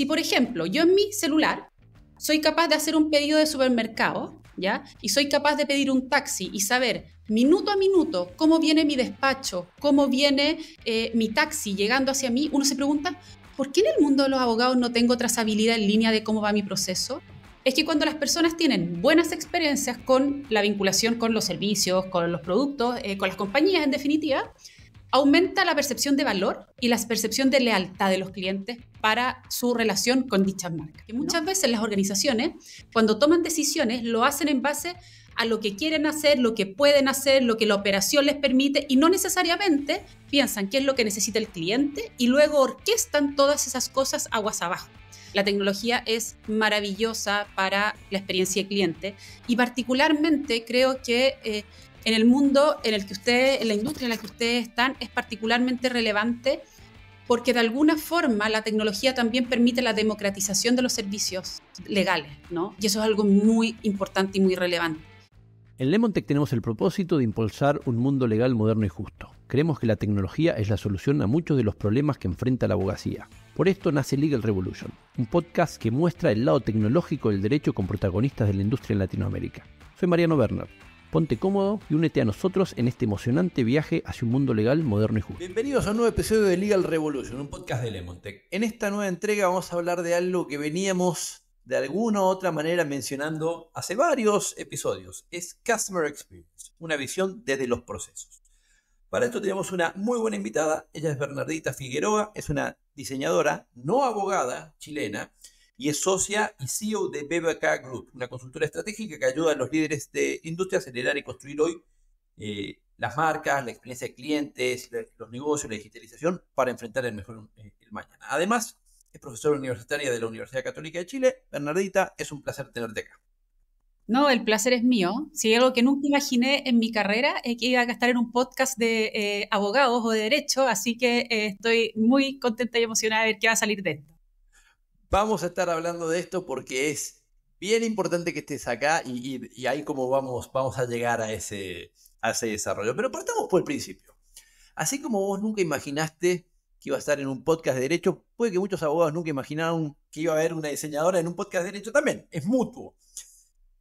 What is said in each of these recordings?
Si, por ejemplo, yo en mi celular soy capaz de hacer un pedido de supermercado, ¿ya? Y soy capaz de pedir un taxi y saber minuto a minuto cómo viene mi despacho, cómo viene eh, mi taxi llegando hacia mí, uno se pregunta, ¿por qué en el mundo de los abogados no tengo trazabilidad en línea de cómo va mi proceso? Es que cuando las personas tienen buenas experiencias con la vinculación con los servicios, con los productos, eh, con las compañías en definitiva, aumenta la percepción de valor y la percepción de lealtad de los clientes para su relación con dichas marcas. Que muchas veces las organizaciones, cuando toman decisiones, lo hacen en base a lo que quieren hacer, lo que pueden hacer, lo que la operación les permite y no necesariamente piensan qué es lo que necesita el cliente y luego orquestan todas esas cosas aguas abajo. La tecnología es maravillosa para la experiencia de cliente y particularmente creo que eh, en el mundo en el que ustedes, en la industria en la que ustedes están, es particularmente relevante porque de alguna forma la tecnología también permite la democratización de los servicios legales, ¿no? Y eso es algo muy importante y muy relevante. En Lemontech tenemos el propósito de impulsar un mundo legal moderno y justo. Creemos que la tecnología es la solución a muchos de los problemas que enfrenta la abogacía. Por esto nace Legal Revolution, un podcast que muestra el lado tecnológico del derecho con protagonistas de la industria en Latinoamérica. Soy Mariano Werner. Ponte cómodo y únete a nosotros en este emocionante viaje hacia un mundo legal moderno y justo. Bienvenidos a un nuevo episodio de Legal Revolution, un podcast de Lemontech. En esta nueva entrega vamos a hablar de algo que veníamos de alguna u otra manera mencionando hace varios episodios. Es Customer Experience, una visión desde los procesos. Para esto tenemos una muy buena invitada, ella es Bernardita Figueroa, es una diseñadora no abogada chilena y es socia y CEO de BBK Group, una consultora estratégica que ayuda a los líderes de industria a acelerar y construir hoy eh, las marcas, la experiencia de clientes, los negocios, la digitalización para enfrentar el mejor eh, el mañana. Además, es profesora universitaria de la Universidad Católica de Chile. Bernardita, es un placer tenerte acá. No, el placer es mío. Si algo que nunca imaginé en mi carrera es que iba a estar en un podcast de eh, abogados o de derecho, así que estoy muy contenta y emocionada de ver qué va a salir de esto. Vamos a estar hablando de esto porque es bien importante que estés acá y, ahí como vamos, vamos a llegar a ese, a ese desarrollo. Pero partamos por el principio. Así como vos nunca imaginaste que iba a estar en un podcast de derecho, puede que muchos abogados nunca imaginaron que iba a haber una diseñadora en un podcast de derecho también. Es mutuo.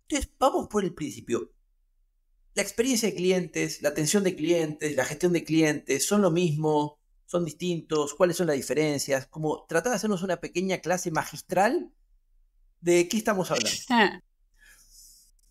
Entonces, vamos por el principio. La experiencia de clientes, la atención de clientes, la gestión de clientes son lo mismo son distintos, cuáles son las diferencias, como tratar de hacernos una pequeña clase magistral de qué estamos hablando.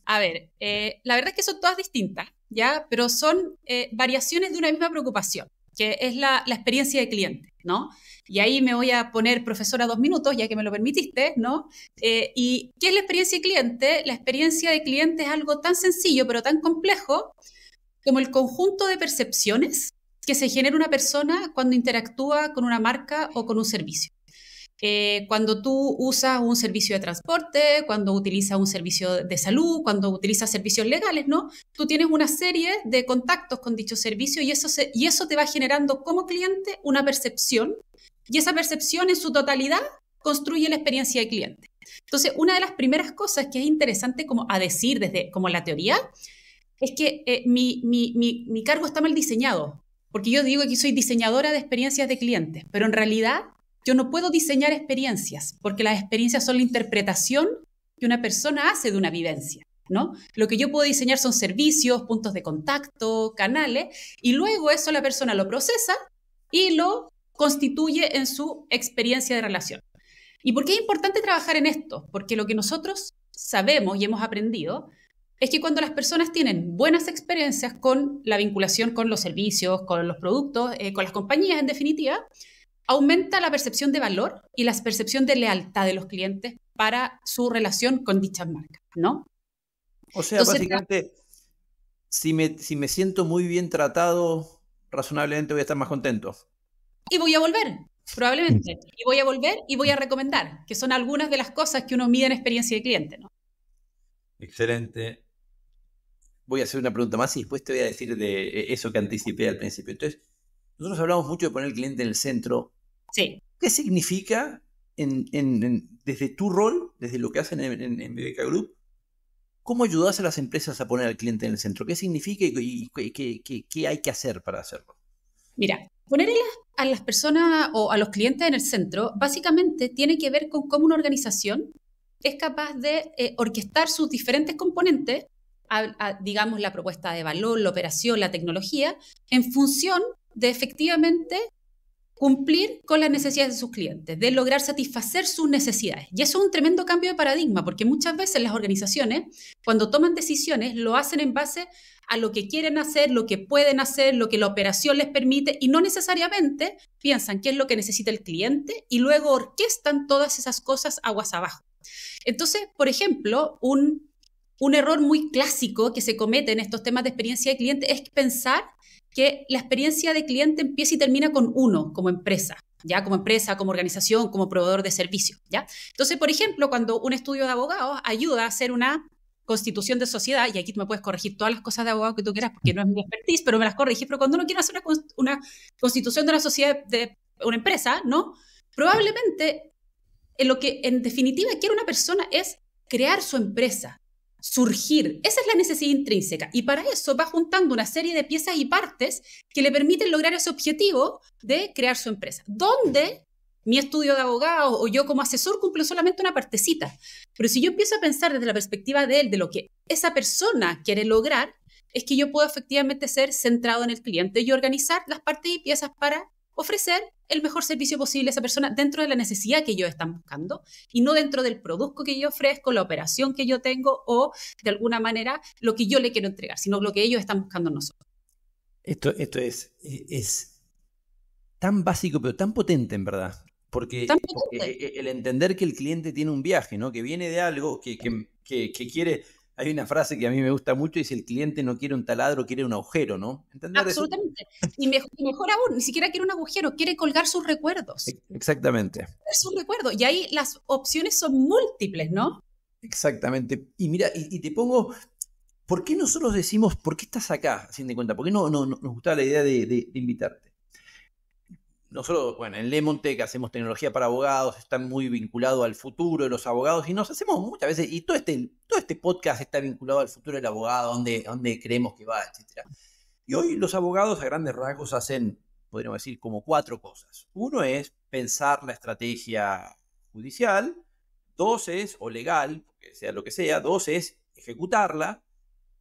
A ver, eh, la verdad es que son todas distintas, ¿ya? Pero son eh, variaciones de una misma preocupación, que es la, experiencia de cliente, ¿no? Y ahí me voy a poner profesora dos minutos, ya que me lo permitiste, ¿no? Eh, ¿Y qué es la experiencia de cliente? La experiencia de cliente es algo tan sencillo, pero tan complejo, como el conjunto de percepciones que se genera una persona cuando interactúa con una marca o con un servicio. Eh, cuando tú usas un servicio de transporte, cuando utilizas un servicio de salud, cuando utilizas servicios legales, ¿no? Tú tienes una serie de contactos con dicho servicio y eso, te va generando como cliente una percepción y esa percepción en su totalidad construye la experiencia del cliente. Entonces, una de las primeras cosas que es interesante como a decir desde como la teoría es que eh, mi cargo está mal diseñado porque yo digo que soy diseñadora de experiencias de clientes, pero en realidad yo no puedo diseñar experiencias, porque las experiencias son la interpretación que una persona hace de una vivencia. ¿No? Lo que yo puedo diseñar son servicios, puntos de contacto, canales, y luego eso la persona lo procesa y lo constituye en su experiencia de relación. ¿Y por qué es importante trabajar en esto? Porque lo que nosotros sabemos y hemos aprendido es que cuando las personas tienen buenas experiencias con la vinculación con los servicios, con los productos, eh, con las compañías en definitiva, aumenta la percepción de valor y la percepción de lealtad de los clientes para su relación con dichas marcas, ¿no? O sea, básicamente, si me, si me siento muy bien tratado, razonablemente voy a estar más contento. Y voy a volver, probablemente. Y voy a volver y voy a recomendar, que son algunas de las cosas que uno mide en experiencia de cliente, ¿no? Excelente voy a hacer una pregunta más y después te voy a decir de eh, eso que anticipé al principio. Entonces, nosotros hablamos mucho de poner el cliente en el centro. Sí. ¿Qué significa desde tu rol, desde lo que hacen en, BBK Group, cómo ayudas a las empresas a poner al cliente en el centro? ¿Qué significa y, qué, hay que hacer para hacerlo? Mira, poner a las personas o a los clientes en el centro básicamente tiene que ver con cómo una organización es capaz de eh, orquestar sus diferentes componentes digamos, la propuesta de valor, la operación, la tecnología, en función de efectivamente cumplir con las necesidades de sus clientes, de lograr satisfacer sus necesidades. Y eso es un tremendo cambio de paradigma, porque muchas veces las organizaciones, cuando toman decisiones, lo hacen en base a lo que quieren hacer, lo que pueden hacer, lo que la operación les permite, y no necesariamente piensan qué es lo que necesita el cliente y luego orquestan todas esas cosas aguas abajo. Entonces, por ejemplo, un un error muy clásico que se comete en estos temas de experiencia de cliente es pensar que la experiencia de cliente empieza y termina con uno como empresa, ya como empresa, como organización, como proveedor de servicios, ¿ya? Entonces, por ejemplo, cuando un estudio de abogados ayuda a hacer una constitución de sociedad, y aquí tú me puedes corregir todas las cosas de abogado que tú quieras porque no es mi expertise, pero me las corregís, pero cuando uno quiere hacer una, constitución de una sociedad, de una empresa, ¿no? Probablemente lo que en definitiva quiere una persona es crear su empresa, surgir. Esa es la necesidad intrínseca. Y para eso va juntando una serie de piezas y partes que le permiten lograr ese objetivo de crear su empresa. Donde mi estudio de abogado o yo como asesor cumplo solamente una partecita. Pero si yo empiezo a pensar desde la perspectiva de él, de lo que esa persona quiere lograr, es que yo puedo efectivamente ser centrado en el cliente y organizar las partes y piezas para ofrecer el mejor servicio posible a esa persona dentro de la necesidad que ellos están buscando y no dentro del producto que yo ofrezco, la operación que yo tengo o de alguna manera lo que yo le quiero entregar, sino lo que ellos están buscando nosotros. Esto, esto es, e, es tan básico pero tan potente en verdad. Porque, e, e, el entender que el cliente tiene un viaje, ¿no? Que viene de algo, que quiere hay una frase que a mí me gusta mucho, y dice el cliente no quiere un taladro, quiere un agujero, ¿no? Absolutamente. Y mejor, aún, ni siquiera quiere un agujero, quiere colgar sus recuerdos. Exactamente. es un recuerdo Y ahí las opciones son múltiples, ¿no? Exactamente. Y mira, y, te pongo, ¿por qué nosotros decimos, ¿por qué estás acá? Sin de cuenta, ¿por qué no, nos gustaba la idea de invitarte? nosotros, bueno, en que hacemos tecnología para abogados, están muy vinculado al futuro de los abogados y nos hacemos muchas veces, y todo este, todo este podcast está vinculado al futuro del abogado, dónde, dónde creemos que va, etc. Y hoy los abogados a grandes rasgos hacen, podríamos decir, como cuatro cosas. Uno es pensar la estrategia judicial, dos es, o legal, sea lo que sea, dos es ejecutarla,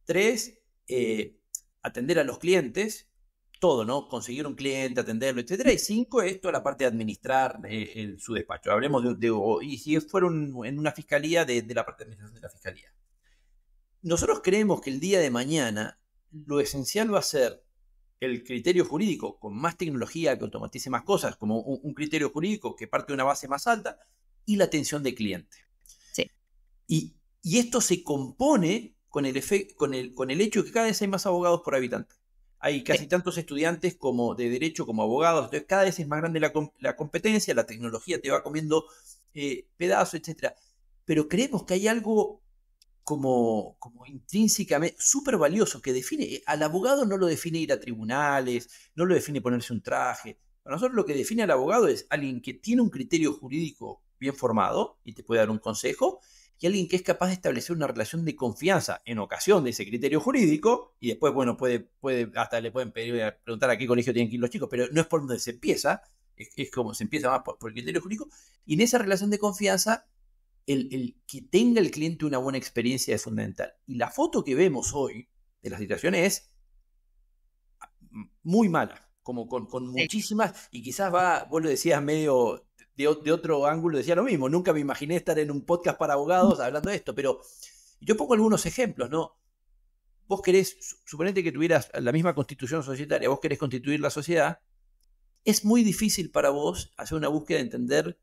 tres, eh, atender a los clientes, todo, ¿no? Conseguir un cliente, atenderlo, etcétera. Y cinco es toda la parte de administrar eh, su despacho. Hablemos de, y si fuera en una fiscalía, de, la parte de administración de la fiscalía. Nosotros creemos que el día de mañana lo esencial va a ser el criterio jurídico con más tecnología que automatice más cosas, como un, criterio jurídico que parte de una base más alta, y la atención de cliente. Sí. Y, esto se compone con el, con, el, con el hecho de que cada vez hay más abogados por habitante. Hay casi tantos estudiantes como de derecho como abogados, entonces cada vez es más grande la, competencia, la tecnología te va comiendo eh, pedazos, etc. Pero creemos que hay algo como, como intrínsecamente súper valioso que define, eh, al abogado no lo define ir a tribunales, no lo define ponerse un traje, para nosotros lo que define al abogado es alguien que tiene un criterio jurídico bien formado y te puede dar un consejo y alguien que es capaz de establecer una relación de confianza en ocasión de ese criterio jurídico, y después, bueno, puede, puede, hasta le pueden pedir, eh, preguntar a qué colegio tienen que ir los chicos, pero no es por donde se empieza, es, como se empieza más por, el criterio jurídico, y en esa relación de confianza, el, que tenga el cliente una buena experiencia es fundamental. Y la foto que vemos hoy de la situación es muy mala como con, con, muchísimas, y quizás va, vos lo decías medio de, otro ángulo decía lo mismo. Nunca me imaginé estar en un podcast para abogados hablando de esto, pero yo pongo algunos ejemplos, ¿no? Vos querés, suponete que tuvieras la misma constitución societaria, vos querés constituir la sociedad, es muy difícil para vos hacer una búsqueda de entender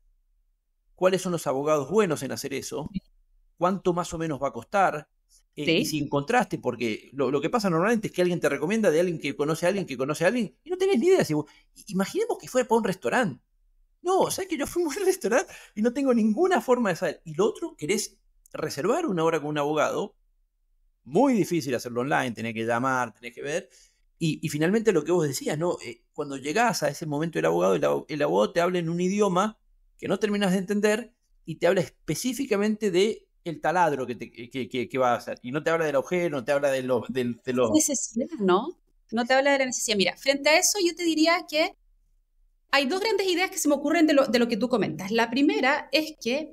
cuáles son los abogados buenos en hacer eso, cuánto más o menos va a costar, eh, y si encontraste, porque lo, lo, que pasa normalmente es que alguien te recomienda de alguien que conoce a alguien que conoce a alguien, y no tenés ni idea. Si imaginemos que fuera para un restaurante. No, o sea que yo fui muy un restaurante y no tengo ninguna forma de saber. Y lo otro, querés reservar una hora con un abogado. Muy difícil hacerlo online, tenés que llamar, tenés que ver. Y, finalmente lo que vos decías, ¿no? Eh, cuando llegás a ese momento del abogado, el, abogado te habla en un idioma que no terminas de entender y te habla específicamente de el taladro que, te, va a hacer. Y no te habla del agujero, no te habla de los... De, de Necesidad, ¿no? No te habla de la necesidad. Mira, frente a eso yo te diría que hay dos grandes ideas que se me ocurren de lo, que tú comentas. La primera es que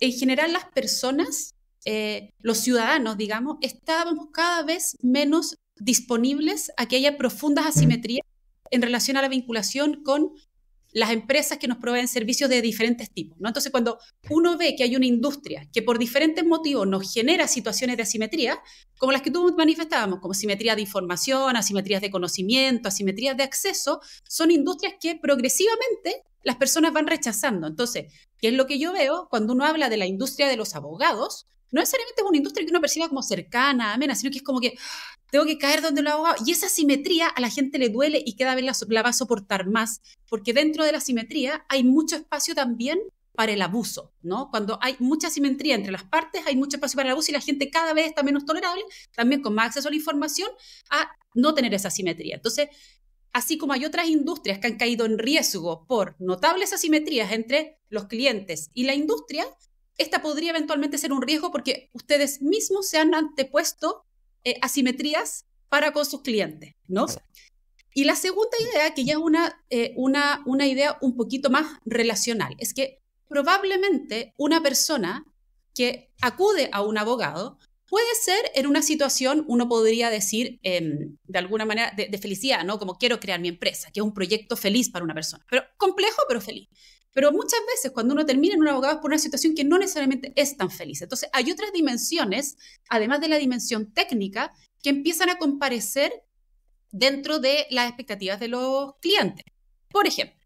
en general las personas, eh, los ciudadanos, digamos, estábamos cada vez menos disponibles a que haya profundas asimetrías en relación a la vinculación con las empresas que nos proveen servicios de diferentes tipos. ¿no? Entonces, cuando uno ve que hay una industria que por diferentes motivos nos genera situaciones de asimetría, como las que tú manifestábamos, como asimetría de información, asimetrías de conocimiento, asimetrías de acceso, son industrias que progresivamente las personas van rechazando. Entonces, ¿qué es lo que yo veo cuando uno habla de la industria de los abogados? no necesariamente es una industria que uno perciba como cercana, amena, sino que es como que tengo que caer donde lo hago. Y esa simetría a la gente le duele y cada vez la, la va a soportar más, porque dentro de la simetría hay mucho espacio también para el abuso, ¿no? Cuando hay mucha simetría entre las partes, hay mucho espacio para el abuso y la gente cada vez está menos tolerable, también con más acceso a la información, a no tener esa simetría. Entonces, así como hay otras industrias que han caído en riesgo por notables asimetrías entre los clientes y la industria, esta podría eventualmente ser un riesgo porque ustedes mismos se han antepuesto eh, asimetrías para con sus clientes, ¿no? Y la segunda idea, que ya es eh, una, una, idea un poquito más relacional, es que probablemente una persona que acude a un abogado puede ser en una situación, uno podría decir, em, de alguna manera, de, felicidad, ¿no? Como quiero crear mi empresa, que es un proyecto feliz para una persona, pero complejo, pero feliz. Pero muchas veces cuando uno termina en un abogado es por una situación que no necesariamente es tan feliz. Entonces hay otras dimensiones, además de la dimensión técnica, que empiezan a comparecer dentro de las expectativas de los clientes. Por ejemplo,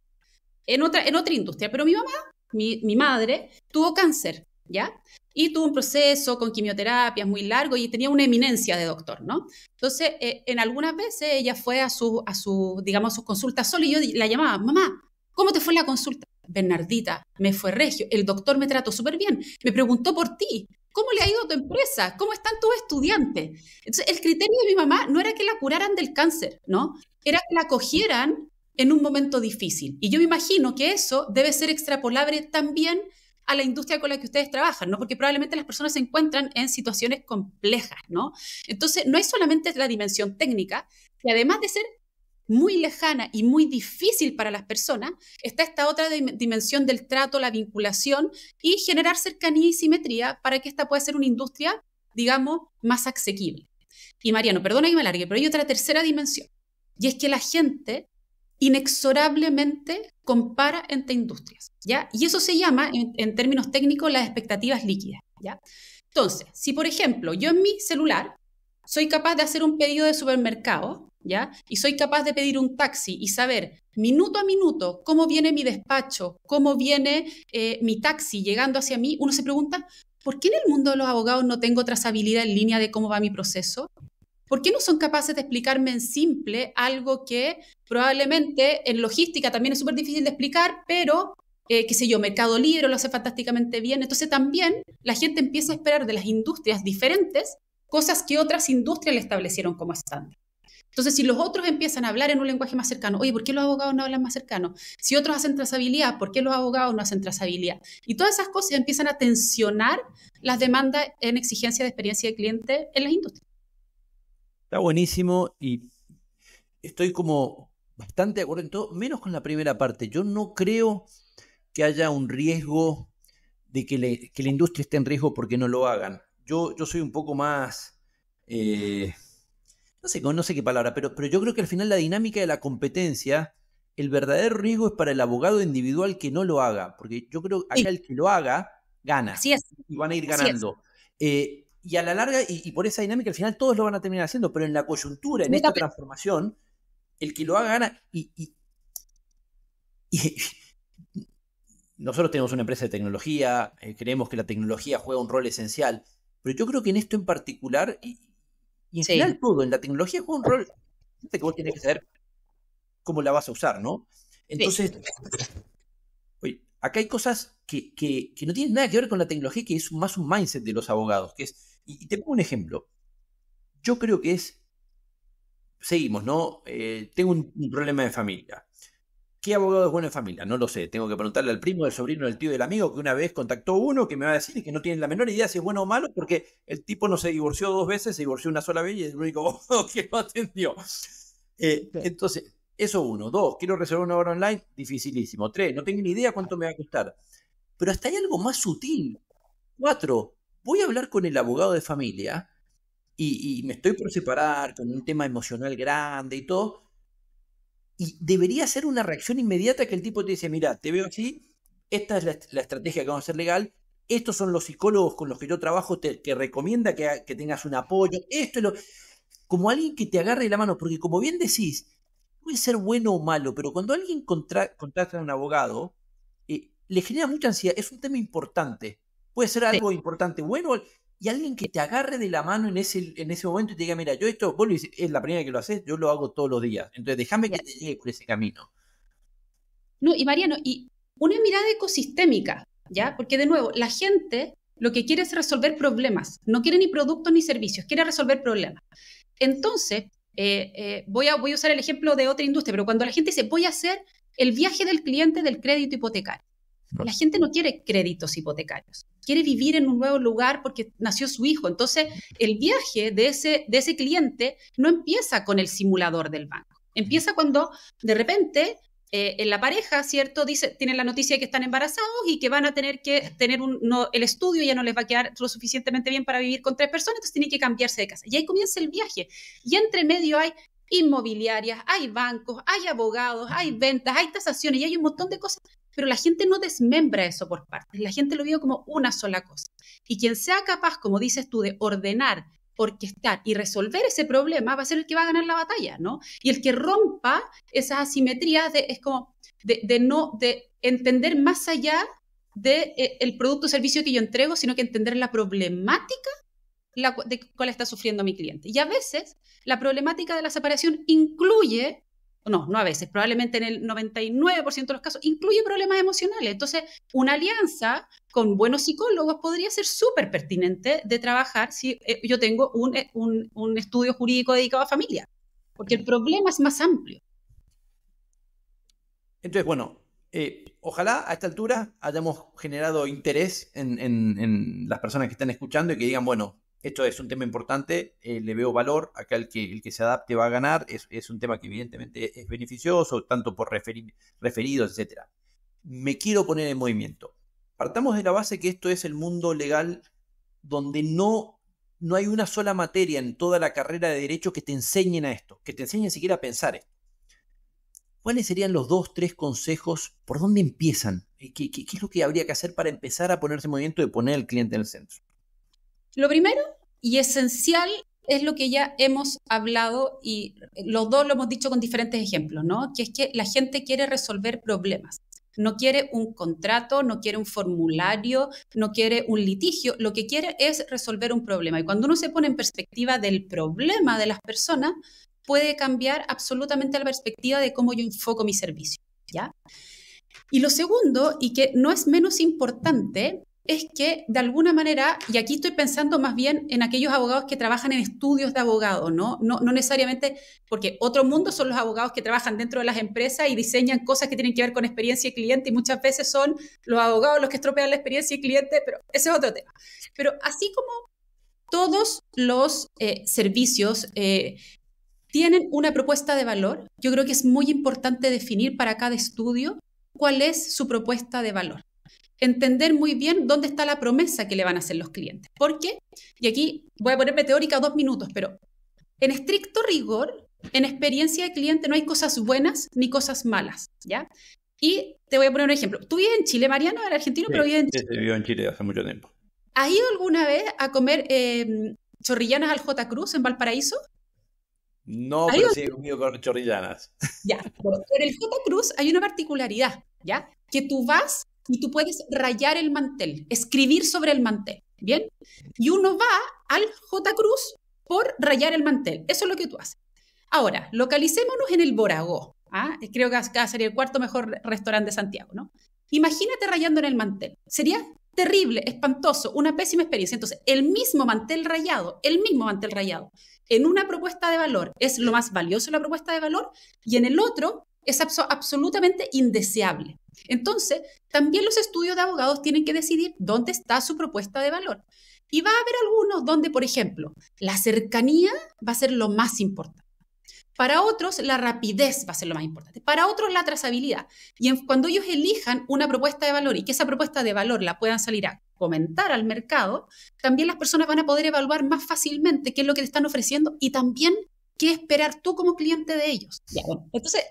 en otra, en otra industria, pero mi mamá, mi, madre, tuvo cáncer, ¿ya? Y tuvo un proceso con quimioterapias muy largo y tenía una eminencia de doctor, ¿no? Entonces, eh, en algunas veces ella fue a su, a su digamos, a sus consultas solo y yo la llamaba, mamá, ¿cómo te fue la consulta? Bernardita, me fue regio, el doctor me trató súper bien, me preguntó por ti, ¿cómo le ha ido a tu empresa? ¿Cómo están tus estudiantes? Entonces, el criterio de mi mamá no era que la curaran del cáncer, ¿no? Era que la cogieran en un momento difícil. Y yo me imagino que eso debe ser extrapolable también a la industria con la que ustedes trabajan, ¿no? Porque probablemente las personas se encuentran en situaciones complejas, ¿no? Entonces, no es solamente la dimensión técnica, que además de ser muy lejana y muy difícil para las personas, está esta otra dimensión del trato, la vinculación y generar cercanía y simetría para que esta pueda ser una industria, digamos, más asequible. Y Mariano, perdona que me alargue, pero hay otra tercera dimensión, y es que la gente inexorablemente compara entre industrias, ¿ya? Y eso se llama, en, términos técnicos, las expectativas líquidas, ¿ya? Entonces, si por ejemplo yo en mi celular soy capaz de hacer un pedido de supermercado y soy capaz de pedir un taxi y saber minuto a minuto cómo viene mi despacho, cómo viene eh, mi taxi llegando hacia mí, uno se pregunta, ¿por qué en el mundo de los abogados no tengo trazabilidad en línea de cómo va mi proceso? ¿Por qué no son capaces de explicarme en simple algo que probablemente en logística también es súper difícil de explicar, pero, eh, qué sé yo, Mercado Libre lo hace fantásticamente bien? Entonces también la gente empieza a esperar de las industrias diferentes cosas que otras industrias le establecieron como estándar. Entonces, si los otros empiezan a hablar en un lenguaje más cercano, oye, ¿por qué los abogados no hablan más cercano? Si otros hacen trazabilidad, ¿por qué los abogados no hacen trazabilidad? Y todas esas cosas empiezan a tensionar las demandas en exigencia de experiencia de cliente en las industrias. Está buenísimo y estoy como bastante de acuerdo en todo, menos con la primera parte. Yo no creo que haya un riesgo de que, la industria esté en riesgo porque no lo hagan. Yo, yo soy un poco más eh, no sé, no sé qué palabra, pero, pero yo creo que al final la dinámica de la competencia, el verdadero riesgo es para el abogado individual que no lo haga, porque yo creo que el que lo haga gana. Y van a ir ganando. Eh, y a la larga, y, por esa dinámica, al final todos lo van a terminar haciendo, pero en la coyuntura, en esta transformación, el que lo haga gana. Y, nosotros tenemos una empresa de tecnología, eh, creemos que la tecnología juega un rol esencial, pero yo creo que en esto en particular, y en final, todo, en la tecnología juega un rol que vos tenés que saber cómo la vas a usar, ¿no? Entonces, oye, acá hay cosas que, no tienen nada que ver con la tecnología, que es más un mindset de los abogados, que es, y, te pongo un ejemplo, yo creo que es, seguimos, ¿no? Eh, tengo un problema de familia, ¿Qué abogado es bueno en familia? No lo sé. Tengo que preguntarle al primo, al sobrino, al tío, del amigo, que una vez contactó uno que me va a decir que no tiene la menor idea si es bueno o malo, porque el tipo no se divorció dos veces, se divorció una sola vez y es el único abogado que lo atendió. Eh, entonces, eso uno. Dos, quiero reservar una hora online, dificilísimo. Tres, no tengo ni idea cuánto me va a costar. Pero hasta hay algo más sutil. Cuatro, voy a hablar con el abogado de familia y me estoy por separar con un tema emocional grande y todo y debería ser una reacción inmediata que el tipo te dice, mira, te veo así, esta es la, estrategia que vamos a hacer legal, estos son los psicólogos con los que yo trabajo, que recomienda que, tengas un apoyo, esto es lo... Como alguien que te agarre la mano, porque como bien decís, puede ser bueno o malo, pero cuando alguien contrata a un abogado, eh, le genera mucha ansiedad, es un tema importante. Puede ser algo importante, bueno, y alguien que te agarre de la mano en ese, en ese momento y te diga, mira, yo esto, vos es la primera vez que lo haces, yo lo hago todos los días. Entonces, déjame que te llegue por ese camino. No, y Mariano, y una mirada ecosistémica, ¿ya? Porque de nuevo, la gente lo que quiere es resolver problemas, no quiere ni productos ni servicios, quiere resolver problemas. Entonces, eh, eh, voy, a, voy a usar el ejemplo de otra industria, pero cuando la gente dice, voy a hacer el viaje del cliente del crédito hipotecario. La gente no quiere créditos hipotecarios, quiere vivir en un nuevo lugar porque nació su hijo. Entonces, el viaje de ese, de ese cliente no empieza con el simulador del banco. Empieza cuando de repente eh, en la pareja, ¿cierto? Dice, tienen la noticia de que están embarazados y que van a tener que tener un, no, el estudio, ya no les va a quedar lo suficientemente bien para vivir con tres personas, entonces tienen que cambiarse de casa. Y ahí comienza el viaje. Y entre medio hay inmobiliarias, hay bancos, hay abogados, hay ventas, hay tasaciones y hay un montón de cosas pero la gente no desmembra eso por partes, la gente lo vive como una sola cosa. Y quien sea capaz, como dices tú, de ordenar, orquestar y resolver ese problema va a ser el que va a ganar la batalla, ¿no? Y el que rompa esas asimetrías de, es como de, no, de entender más allá del de, eh, producto o servicio que yo entrego, sino que entender la problemática la, de cuál está sufriendo mi cliente. Y a veces la problemática de la separación incluye no, no a veces, probablemente en el 99% de los casos, incluye problemas emocionales. Entonces, una alianza con buenos psicólogos podría ser súper pertinente de trabajar si eh, yo tengo eh, un, estudio jurídico dedicado a familia, porque el problema es más amplio. Entonces, bueno, eh, ojalá a esta altura hayamos generado interés en, las personas que están escuchando y que digan, bueno, esto es un tema importante, eh, le veo valor, acá el que, el que se adapte va a ganar, es, un tema que evidentemente es beneficioso, tanto por referidos, etc. Me quiero poner en movimiento. Partamos de la base que esto es el mundo legal donde no, no hay una sola materia en toda la carrera de derecho que te enseñen a esto, que te enseñen siquiera a pensar ¿Cuáles serían los dos, tres consejos? ¿Por dónde empiezan? ¿Qué, qué, es lo que habría que hacer para empezar a ponerse en movimiento y poner al cliente en el centro? Lo primero y esencial es lo que ya hemos hablado y los dos lo hemos dicho con diferentes ejemplos, ¿no? Que es que la gente quiere resolver problemas. No quiere un contrato, no quiere un formulario, no quiere un litigio, lo que quiere es resolver un problema. Y cuando uno se pone en perspectiva del problema de las personas, puede cambiar absolutamente la perspectiva de cómo yo enfoco mi servicio, ¿ya? Y lo segundo, y que no es menos importante, es que de alguna manera, y aquí estoy pensando más bien en aquellos abogados que trabajan en estudios de abogados, ¿no? No, necesariamente, porque otro mundo son los abogados que trabajan dentro de las empresas y diseñan cosas que tienen que ver con experiencia y cliente, y muchas veces son los abogados los que estropean la experiencia y cliente, pero ese es otro tema. Pero así como todos los eh, servicios eh, tienen una propuesta de valor, yo creo que es muy importante definir para cada estudio cuál es su propuesta de valor entender muy bien dónde está la promesa que le van a hacer los clientes. Porque, y aquí voy a ponerme teórica dos minutos, pero en estricto rigor, en experiencia de cliente no hay cosas buenas ni cosas malas, ¿ya? Y te voy a poner un ejemplo. Tú vives en Chile, Mariano, era argentino, pero vives en Chile. Sí, en Chile hace mucho tiempo. ¿Has ido alguna vez a comer em, chorrillanas al J. Cruz en Valparaíso? No, pero sí he comido con chorrillanas. Ya, pero en el J. Cruz hay una particularidad, ¿ya? Que tú vas y tú puedes rayar el mantel, escribir sobre el mantel, ¿bien? Y uno va al J. Cruz por rayar el mantel. Eso es lo que tú haces. Ahora, localicémonos en el Borago. ¿ah? Eh, creo que acá sería el cuarto mejor restaurante de Santiago, ¿no? Imagínate rayando en el mantel. Sería terrible, espantoso, una pésima experiencia. Entonces, el mismo mantel rayado, el mismo mantel rayado, en una propuesta de valor es lo más valioso la propuesta de valor y en el otro es absolutamente indeseable. Entonces, también los estudios de abogados tienen que decidir dónde está su propuesta de valor. Y va a haber algunos donde, por ejemplo, la cercanía va a ser lo más importante. Para otros, la rapidez va a ser lo más importante. Para otros, la trazabilidad. Y cuando ellos elijan una propuesta de valor y que esa propuesta de valor la puedan salir a comentar al mercado, también las personas van a poder evaluar más fácilmente qué es lo que te están ofreciendo y también qué esperar tú como cliente de ellos. Entonces,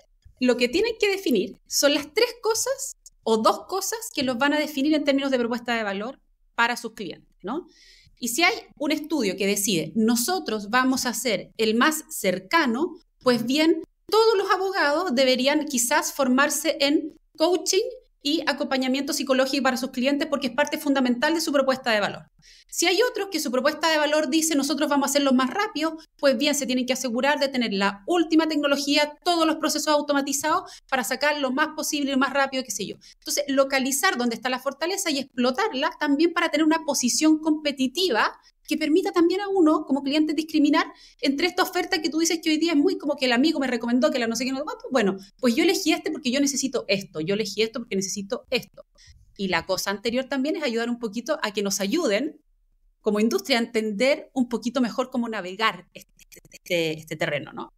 lo que tienen que definir son las tres cosas o dos cosas que los van a definir en términos de propuesta de valor para sus clientes, ¿no? Y si hay un estudio que decide, nosotros vamos a ser el más cercano, pues bien, todos los abogados deberían quizás formarse en coaching y acompañamiento psicológico para sus clientes porque es parte fundamental de su propuesta de valor. Si hay otros que su propuesta de valor dice nosotros vamos a hacerlo más rápido, pues bien, se tienen que asegurar de tener la última tecnología, todos los procesos automatizados para sacar lo más posible, lo más rápido, qué sé yo. Entonces, localizar dónde está la fortaleza y explotarla también para tener una posición competitiva que permita también a uno como cliente discriminar entre esta oferta que tú dices que hoy día es muy como que el amigo me recomendó que la no sé qué, no Bueno, pues yo elegí este porque yo necesito esto, yo elegí esto porque necesito esto. Y la cosa anterior también es ayudar un poquito a que nos ayuden como industria a entender un poquito mejor cómo navegar este, este, este terreno, ¿no?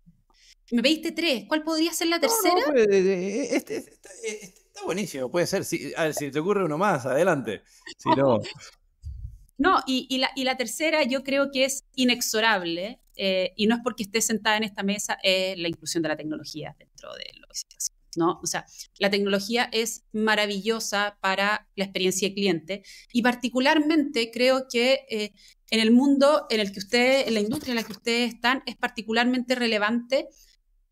Me pediste tres, ¿cuál podría ser la tercera? está buenísimo, puede ser. Si, a ver, si te ocurre uno más, adelante. Si no. No, y, la, tercera yo creo que es inexorable, eh, y no es porque esté sentada en esta mesa, es la inclusión de la tecnología dentro de lo que se hace. ¿no? O sea, la tecnología es maravillosa para la experiencia de cliente y particularmente creo que eh, en el mundo en el que ustedes, en la industria en la que ustedes están, es particularmente relevante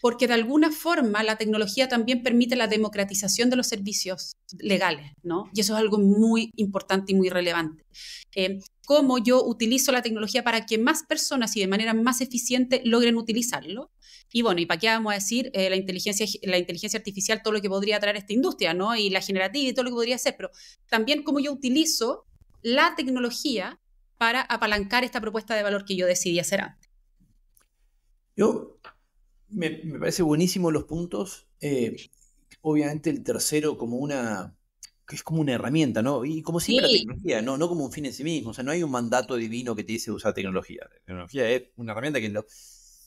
porque de alguna forma la tecnología también permite la democratización de los servicios legales, ¿no? Y eso es algo muy importante y muy relevante. Eh, cómo yo utilizo la tecnología para que más personas y de manera más eficiente logren utilizarlo. Y bueno, ¿y para qué vamos a decir eh, la, inteligencia, la inteligencia artificial, todo lo que podría traer esta industria, ¿no? Y la generativa y todo lo que podría hacer, pero también cómo yo utilizo la tecnología para apalancar esta propuesta de valor que yo decidí hacer antes. Yo me, parece buenísimo los puntos. Eh, obviamente el tercero como una que es como una herramienta, ¿no? Y como siempre la tecnología, ¿no? no como un fin en sí mismo. O sea, no hay un mandato divino que te dice usar tecnología. La tecnología es una herramienta que lo...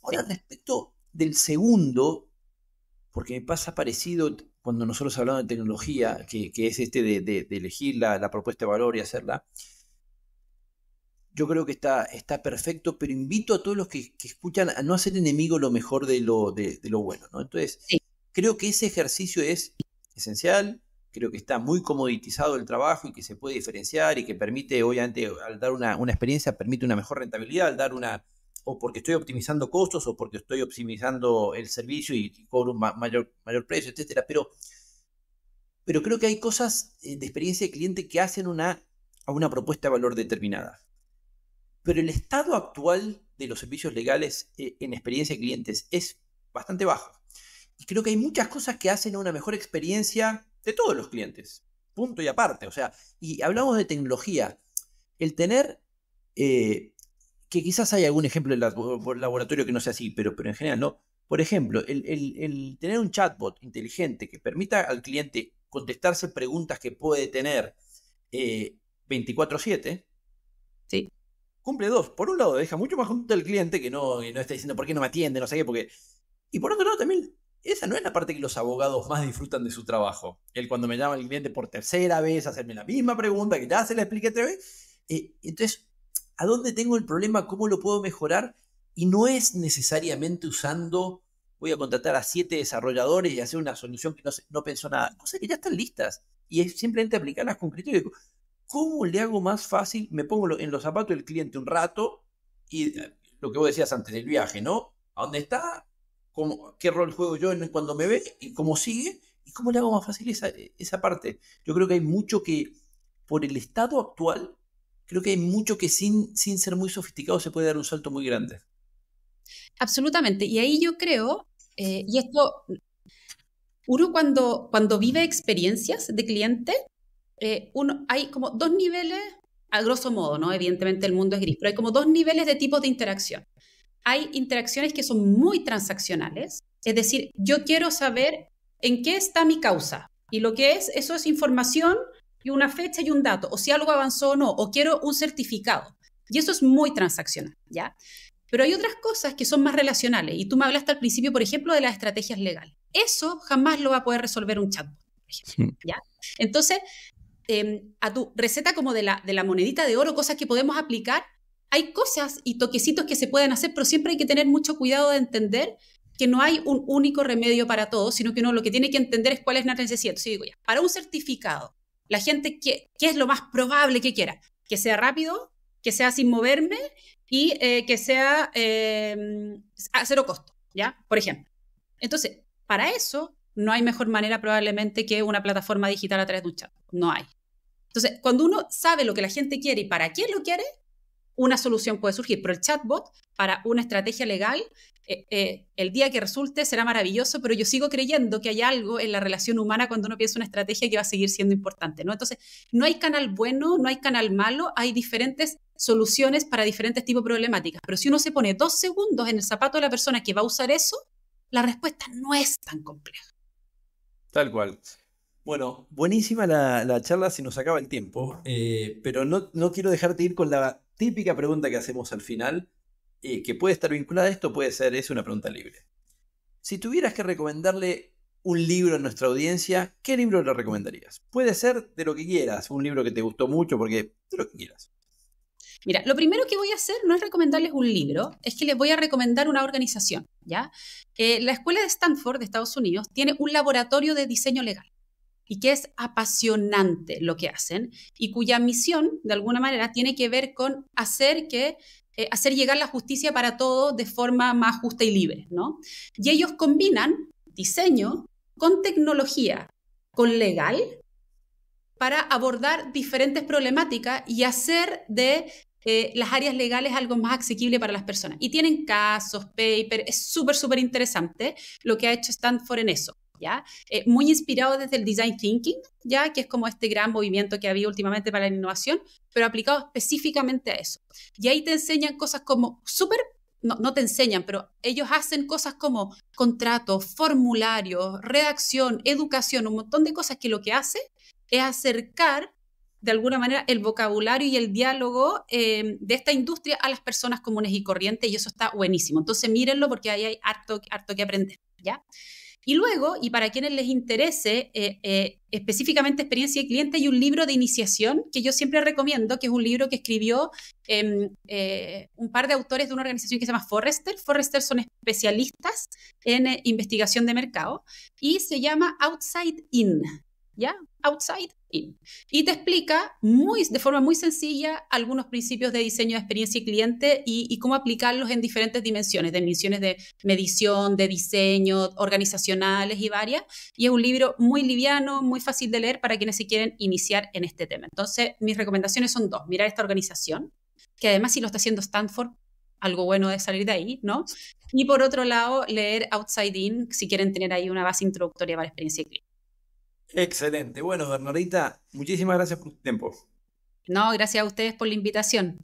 Ahora, respecto del segundo, porque me pasa parecido cuando nosotros hablamos de tecnología, que, que es este de, de, elegir la, propuesta de valor y hacerla, yo creo que está, perfecto, pero invito a todos los que, escuchan a no hacer enemigo lo mejor de lo, de, lo bueno, ¿no? Entonces, creo que ese ejercicio es esencial, creo que está muy comoditizado el trabajo y que se puede diferenciar y que permite, obviamente, al dar una, experiencia, permite una mejor rentabilidad, al dar una, o porque estoy optimizando costos, o porque estoy optimizando el servicio y, cobro un mayor, mayor precio, etcétera, pero... Pero creo que hay cosas eh, de experiencia de cliente que hacen una, a una propuesta de valor determinada pero el estado actual de los servicios legales eh, en experiencia de clientes es bastante bajo. Y creo que hay muchas cosas que hacen a una mejor experiencia de todos los clientes. Punto y aparte. O sea, y hablamos de tecnología. El tener, eh, que quizás hay algún ejemplo en el laboratorio que no sea así, pero, pero en general no. Por ejemplo, el, tener un chatbot inteligente que permita al cliente contestarse preguntas que puede tener 24/7 eh, cumple dos. Por un lado, deja mucho más junto al cliente que no, que no está diciendo por qué no me atiende, no sé qué, porque. Y por otro lado, también, esa no es la parte que los abogados más disfrutan de su trabajo. El cuando me llama el cliente por tercera vez, hacerme la misma pregunta que ya se la expliqué tres veces. Eh, entonces, ¿a dónde tengo el problema? ¿Cómo lo puedo mejorar? Y no es necesariamente usando, voy a contratar a siete desarrolladores y hacer una solución que no, no pensó nada. Cosas que ya están listas. Y es simplemente aplicarlas con criterio. ¿Cómo le hago más fácil? Me pongo en los zapatos del cliente un rato y eh, lo que vos decías antes del viaje, ¿no? ¿A dónde está? ¿Qué rol juego yo cuando me ve? ¿Y cómo sigue? ¿Y cómo le hago más fácil esa, esa parte? Yo creo que hay mucho que, por el estado actual, creo que hay mucho que sin, sin ser muy sofisticado se puede dar un salto muy grande. Absolutamente. Y ahí yo creo, eh, y esto, uno cuando, cuando vive experiencias de cliente, eh, uno, hay como dos niveles, a grosso modo, ¿no? Evidentemente el mundo es gris, pero hay como dos niveles de tipos de interacción. Hay interacciones que son muy transaccionales, es decir, yo quiero saber en qué está mi causa. Y lo que es, eso es información y una fecha y un dato, o si algo avanzó o no, o quiero un certificado. Y eso es muy transaccional, ¿ya? Pero hay otras cosas que son más relacionales. Y tú me hablaste al principio, por ejemplo, de las estrategias legales. Eso jamás lo va a poder resolver un chatbot. ¿ya? Entonces, Em, a tu receta como de la, de la monedita de oro, cosas que podemos aplicar, hay cosas y toquecitos que se pueden hacer, pero siempre hay que tener mucho cuidado de entender que no hay un único remedio para todo, sino que uno lo que tiene que entender es cuál es la necesidad. digo ya, para un certificado, la gente, ¿qué, es lo más probable que quiera? Que sea rápido, que sea sin moverme y eh, que sea em, a cero costo, ¿ya? Por ejemplo. Entonces, para eso no hay mejor manera probablemente que una plataforma digital a través de un chat. No hay. Entonces, cuando uno sabe lo que la gente quiere y para quién lo quiere, una solución puede surgir. Pero el chatbot para una estrategia legal, eh, eh, el día que resulte será maravilloso, pero yo sigo creyendo que hay algo en la relación humana cuando uno piensa una estrategia que va a seguir siendo importante. ¿no? Entonces, no hay canal bueno, no hay canal malo, hay diferentes soluciones para diferentes tipos de problemáticas. Pero si uno se pone dos segundos en el zapato de la persona que va a usar eso, la respuesta no es tan compleja. Tal cual. Bueno, buenísima la, charla, si nos acaba el tiempo, eh, pero no, quiero dejarte ir con la típica pregunta que hacemos al final, eh, que puede estar vinculada a esto, puede ser, es una pregunta libre. Si tuvieras que recomendarle un libro a nuestra audiencia, ¿qué libro le recomendarías? Puede ser de lo que quieras, un libro que te gustó mucho, porque de lo que quieras. Mira, lo primero que voy a hacer no es recomendarles un libro, es que les voy a recomendar una organización, ¿ya? la Escuela de Stanford de Estados Unidos tiene un laboratorio de diseño legal y que es apasionante lo que hacen y cuya misión, de alguna manera, tiene que ver con hacer que eh, hacer llegar la justicia para todos de forma más justa y libre, ¿no? Y ellos combinan diseño con tecnología, con legal, para abordar diferentes problemáticas y hacer de eh, las áreas legales algo más asequible para las personas. Y tienen casos, paper. es súper, súper interesante lo que ha hecho Stanford en eso. ¿ya? Eh, muy inspirado desde el design thinking, ¿ya? Que es como este gran movimiento que había últimamente para la innovación, pero aplicado específicamente a eso. Y ahí te enseñan cosas como súper no, no, te enseñan, pero ellos hacen cosas como contratos, formularios, redacción, educación, un montón de cosas que lo que hace es acercar de alguna manera el vocabulario y el diálogo em, de esta industria a las personas comunes y corrientes y eso está buenísimo. Entonces mírenlo porque ahí hay harto, harto que aprender, ¿ya? Y luego, y para quienes les interese eh, eh, específicamente experiencia de cliente, hay un libro de iniciación que yo siempre recomiendo, que es un libro que escribió em, eh, un par de autores de una organización que se llama Forrester. Forrester son especialistas en investigación de mercado y se llama Outside In. ¿Ya? Outside y te explica muy, de forma muy sencilla algunos principios de diseño de experiencia y cliente y, cómo aplicarlos en diferentes dimensiones, dimensiones de medición, de diseño, organizacionales y varias. Y es un libro muy liviano, muy fácil de leer para quienes se quieren iniciar en este tema. Entonces, mis recomendaciones son dos. Mirar esta organización, que además si lo está haciendo Stanford, algo bueno de salir de ahí, ¿no? Y por otro lado, leer Outside In, si quieren tener ahí una base introductoria para experiencia experiencia cliente. Excelente. Bueno, Bernardita, muchísimas gracias por tu tiempo. No, gracias a ustedes por la invitación.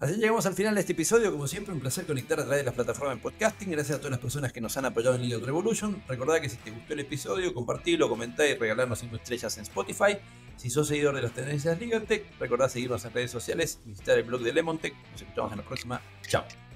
Así llegamos al final de este episodio. Como siempre, un placer conectar a través de las plataformas de podcasting. Gracias a todas las personas que nos han apoyado en Lidl Revolution. Recordad que si te gustó el episodio, compartilo, comentá y regalarnos 5 estrellas en Spotify. Si sos seguidor de las tendencias de Tech, recordad seguirnos en redes sociales visitar el blog de Lemontech. Nos escuchamos en la próxima. Chao.